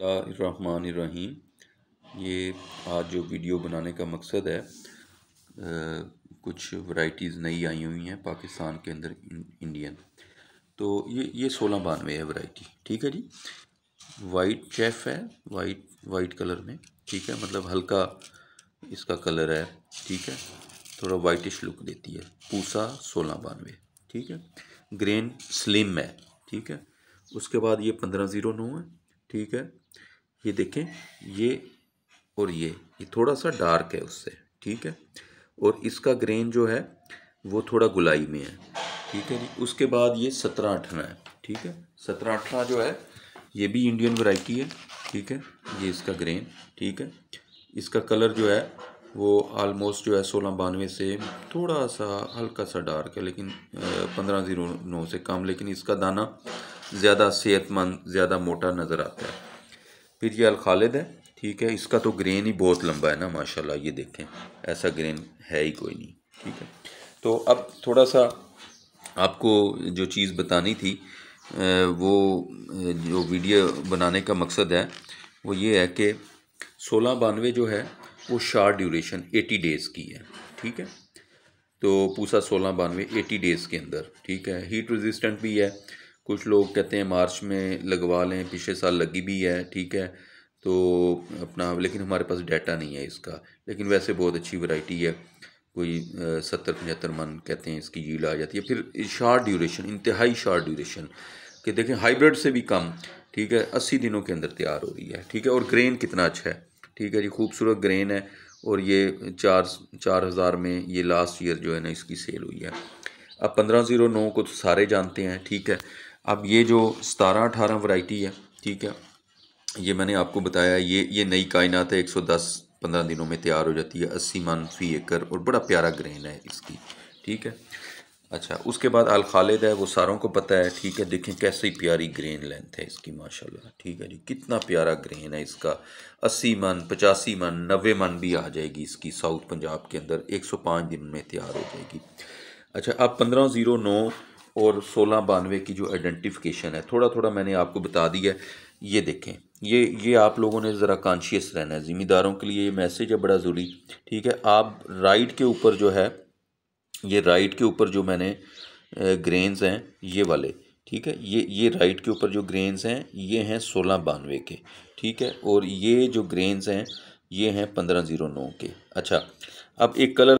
रहीम ये आज जो वीडियो बनाने का मकसद है आ, कुछ वैरायटीज़ नई आई हुई हैं पाकिस्तान के अंदर इंडियन तो ये ये सोलह बानवे है वैरायटी ठीक है जी वाइट चेफ है वाइट वाइट कलर में ठीक है मतलब हल्का इसका कलर है ठीक है थोड़ा वाइटिश लुक देती है पूसा सोलह बानवे ठीक है ग्रेन स्लिम है ठीक है उसके बाद ये पंद्रह ज़ीरो नौ है ठीक है ये देखें ये और ये ये थोड़ा सा डार्क है उससे ठीक है और इसका ग्रेन जो है वो थोड़ा गुलाई में है ठीक है जी उसके बाद ये सत्रह अठारह है ठीक है सत्रह अठारह जो है ये भी इंडियन वैरायटी है ठीक है ये इसका ग्रेन ठीक है इसका कलर जो है वो आलमोस्ट जो है सोलह बानवे से थोड़ा सा हल्का सा डार्क है लेकिन पंद्रह ज़ीरो नौ से कम लेकिन इसका दाना ज़्यादा सेहतमंद ज़्यादा मोटा नज़र आता है फिर ये अलखालिद है ठीक है इसका तो ग्रेन ही बहुत लंबा है ना माशाल्लाह ये देखें ऐसा ग्रेन है ही कोई नहीं ठीक है तो अब थोड़ा सा आपको जो चीज़ बतानी थी वो जो वीडियो बनाने का मकसद है वो ये है कि सोलह बानवे जो है वो शार्ट ड्यूरेशन एटी डेज़ की है ठीक है तो पूसा सोलह बानवे एटी डेज़ के अंदर ठीक है हीट रेजिस्टेंट भी है कुछ लोग कहते हैं मार्च में लगवा लें पिछले साल लगी भी है ठीक है तो अपना लेकिन हमारे पास डाटा नहीं है इसका लेकिन वैसे बहुत अच्छी वैरायटी है कोई सत्तर पचहत्तर मन कहते हैं इसकी यील्ड आ जाती है फिर शार्ट ड्यूरेशन इंतहाई शार्ट ड्यूरेशन कि देखें हाइब्रिड से भी कम ठीक है अस्सी दिनों के अंदर तैयार हो रही है ठीक है और ग्रेन कितना अच्छा है ठीक है जी खूबसूरत ग्रेन है और ये चार चार हज़ार में ये लास्ट ईयर जो है ना इसकी सेल हुई है अब पंद्रह ज़ीरो नौ को तो सारे जानते हैं ठीक है अब ये जो सतारह अठारह वराइटी है ठीक है ये मैंने आपको बताया ये ये नई कायनात है एक सौ दस पंद्रह दिनों में तैयार हो जाती है अस्सी मन फी एकड़ और बड़ा प्यारा ग्रेन है इसकी ठीक है अच्छा उसके बाद अल खालिद है वो सारों को पता है ठीक है देखें कैसी प्यारी ग्रेन लेंथ है इसकी माशाल्लाह ठीक है जी कितना प्यारा ग्रेन है इसका अस्सी मन पचासी मन नबे मन भी आ जाएगी इसकी साउथ पंजाब के अंदर एक सौ पाँच दिन में तैयार हो जाएगी अच्छा अब पंद्रह ज़ीरो नौ और सोलह बानवे की जो आइडेंटिफिकेशन है थोड़ा थोड़ा मैंने आपको बता दिया है ये देखें ये ये आप लोगों ने ज़रा कॉन्शियस रहना है ज़िम्मेदारों के लिए ये मैसेज है बड़ा ज़रूरी ठीक है आप राइट के ऊपर जो है ये राइट के ऊपर जो मैंने ग्रेन्स हैं ये वाले ठीक है ये ये राइट के ऊपर जो ग्रेन्स हैं ये हैं सोलह बानवे के ठीक है और ये जो ग्रेन्स हैं ये हैं पंद्रह ज़ीरो नौ के अच्छा अब एक कलर